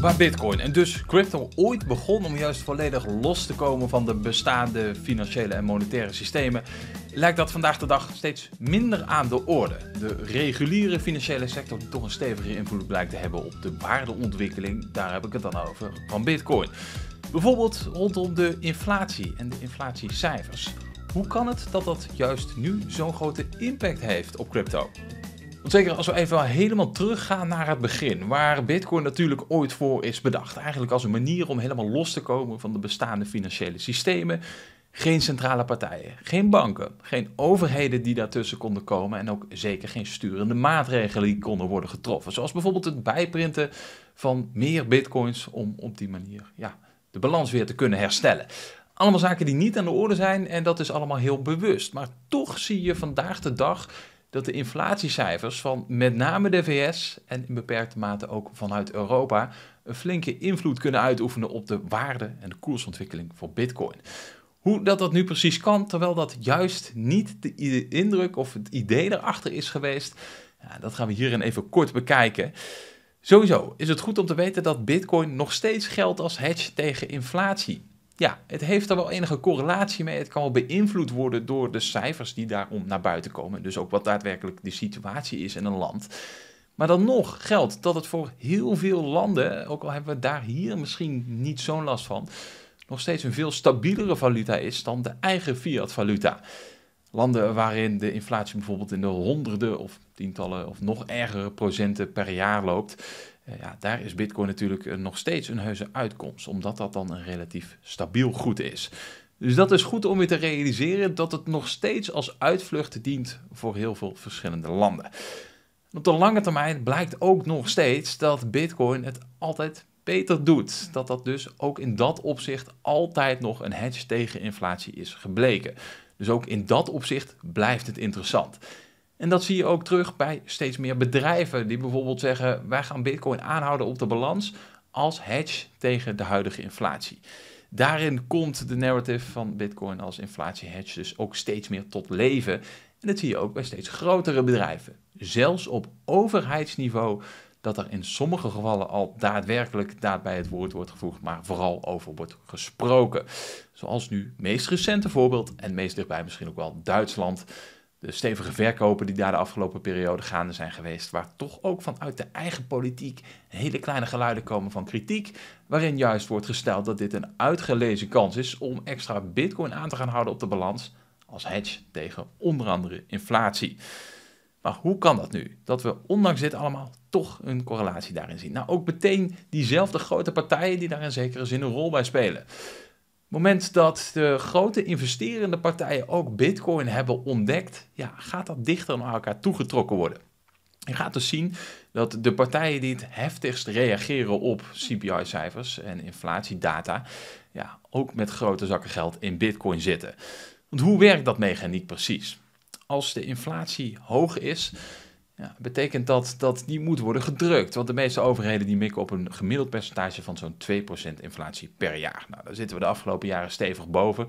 waar Bitcoin en dus crypto ooit begon om juist volledig los te komen van de bestaande financiële en monetaire systemen, lijkt dat vandaag de dag steeds minder aan de orde. De reguliere financiële sector die toch een stevige invloed blijkt te hebben op de waardeontwikkeling, daar heb ik het dan over, van Bitcoin. Bijvoorbeeld rondom de inflatie en de inflatiecijfers. Hoe kan het dat dat juist nu zo'n grote impact heeft op crypto? Want zeker als we even helemaal teruggaan naar het begin, waar Bitcoin natuurlijk ooit voor is bedacht. Eigenlijk als een manier om helemaal los te komen van de bestaande financiële systemen. Geen centrale partijen, geen banken, geen overheden die daartussen konden komen en ook zeker geen sturende maatregelen die konden worden getroffen. Zoals bijvoorbeeld het bijprinten van meer bitcoins om op die manier ja, de balans weer te kunnen herstellen. Allemaal zaken die niet aan de orde zijn en dat is allemaal heel bewust. Maar toch zie je vandaag de dag dat de inflatiecijfers van met name de VS en in beperkte mate ook vanuit Europa een flinke invloed kunnen uitoefenen op de waarde en de koersontwikkeling voor Bitcoin. Hoe dat dat nu precies kan, terwijl dat juist niet de indruk of het idee erachter is geweest, ja, dat gaan we hierin even kort bekijken. Sowieso is het goed om te weten dat Bitcoin nog steeds geldt als hedge tegen inflatie ja, het heeft er wel enige correlatie mee. Het kan wel beïnvloed worden door de cijfers die daarom naar buiten komen. Dus ook wat daadwerkelijk de situatie is in een land. Maar dan nog geldt dat het voor heel veel landen, ook al hebben we daar hier misschien niet zo'n last van, nog steeds een veel stabielere valuta is dan de eigen fiat-valuta. Landen waarin de inflatie bijvoorbeeld in de honderden of tientallen of nog ergere procenten per jaar loopt, eh, ja, daar is Bitcoin natuurlijk eh, nog steeds een heuse uitkomst, omdat dat dan een relatief stabiel goed is. Dus dat is goed om je te realiseren dat het nog steeds als uitvlucht dient voor heel veel verschillende landen. Op de lange termijn blijkt ook nog steeds dat Bitcoin het altijd beter doet. Dat dat dus ook in dat opzicht altijd nog een hedge tegen inflatie is gebleken. Dus ook in dat opzicht blijft het interessant. En dat zie je ook terug bij steeds meer bedrijven die bijvoorbeeld zeggen: wij gaan Bitcoin aanhouden op de balans als hedge tegen de huidige inflatie. Daarin komt de narrative van Bitcoin als inflatie-hedge dus ook steeds meer tot leven. En dat zie je ook bij steeds grotere bedrijven. Zelfs op overheidsniveau dat er in sommige gevallen al daadwerkelijk daarbij het woord wordt gevoegd, maar vooral over wordt gesproken. Zoals nu, meest recente voorbeeld en meest dichtbij misschien ook wel Duitsland. De stevige verkopen die daar de afgelopen periode gaande zijn geweest, waar toch ook vanuit de eigen politiek hele kleine geluiden komen van kritiek, waarin juist wordt gesteld dat dit een uitgelezen kans is om extra bitcoin aan te gaan houden op de balans als hedge tegen onder andere inflatie. Maar hoe kan dat nu? Dat we ondanks dit allemaal toch een correlatie daarin zien. Nou, ook meteen diezelfde grote partijen die daar in zekere zin een rol bij spelen. Op het moment dat de grote investerende partijen ook Bitcoin hebben ontdekt, ja, gaat dat dichter naar elkaar toegetrokken worden. Je gaat dus zien dat de partijen die het heftigst reageren op CPI-cijfers en inflatiedata, ja, ook met grote zakken geld in Bitcoin zitten. Want hoe werkt dat mechaniek precies? als de inflatie hoog is, ja, betekent dat dat die moet worden gedrukt. Want de meeste overheden die mikken op een gemiddeld percentage van zo'n 2% inflatie per jaar. Nou, daar zitten we de afgelopen jaren stevig boven.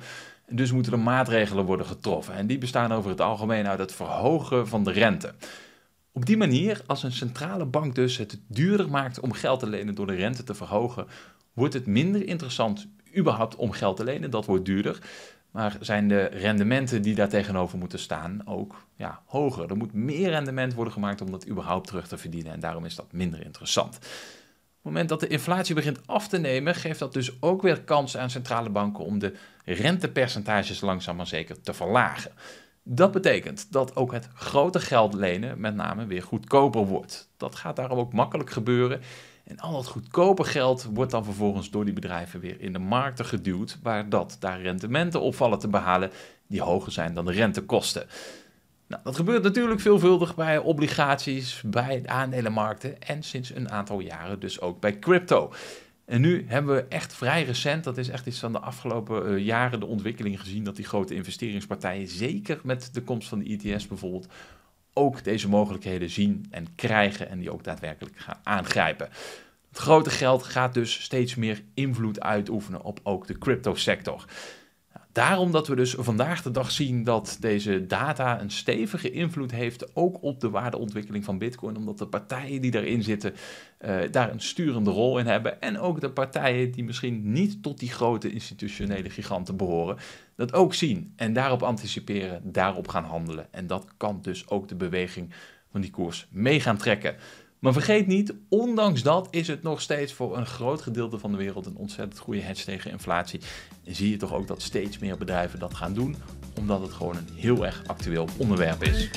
Dus moeten er maatregelen worden getroffen. En die bestaan over het algemeen uit het verhogen van de rente. Op die manier, als een centrale bank dus het duurder maakt om geld te lenen door de rente te verhogen, wordt het minder interessant überhaupt om geld te lenen. Dat wordt duurder. Maar zijn de rendementen die daar tegenover moeten staan ook ja, hoger? Er moet meer rendement worden gemaakt om dat überhaupt terug te verdienen. En daarom is dat minder interessant. Op het moment dat de inflatie begint af te nemen, geeft dat dus ook weer kans aan centrale banken om de rentepercentages langzaam maar zeker te verlagen. Dat betekent dat ook het grote geld lenen met name weer goedkoper wordt. Dat gaat daarom ook makkelijk gebeuren. En al dat goedkope geld wordt dan vervolgens door die bedrijven weer in de markten geduwd, waar dat daar rendementen opvallen te behalen die hoger zijn dan de rentekosten. Nou, dat gebeurt natuurlijk veelvuldig bij obligaties, bij aandelenmarkten en sinds een aantal jaren dus ook bij crypto. En nu hebben we echt vrij recent, dat is echt iets van de afgelopen eh, jaren, de ontwikkeling gezien dat die grote investeringspartijen, zeker met de komst van de ITS e bijvoorbeeld, ook deze mogelijkheden zien en krijgen en die ook daadwerkelijk gaan aangrijpen. Het grote geld gaat dus steeds meer invloed uitoefenen op ook de cryptosector. sector Daarom dat we dus vandaag de dag zien dat deze data een stevige invloed heeft ook op de waardeontwikkeling van Bitcoin, omdat de partijen die daarin zitten eh, daar een sturende rol in hebben en ook de partijen die misschien niet tot die grote institutionele giganten behoren, dat ook zien en daarop anticiperen, daarop gaan handelen. En dat kan dus ook de beweging van die koers mee gaan trekken. Maar vergeet niet, ondanks dat is het nog steeds voor een groot gedeelte van de wereld een ontzettend goede hedge tegen inflatie. En zie je toch ook dat steeds meer bedrijven dat gaan doen, omdat het gewoon een heel erg actueel onderwerp is.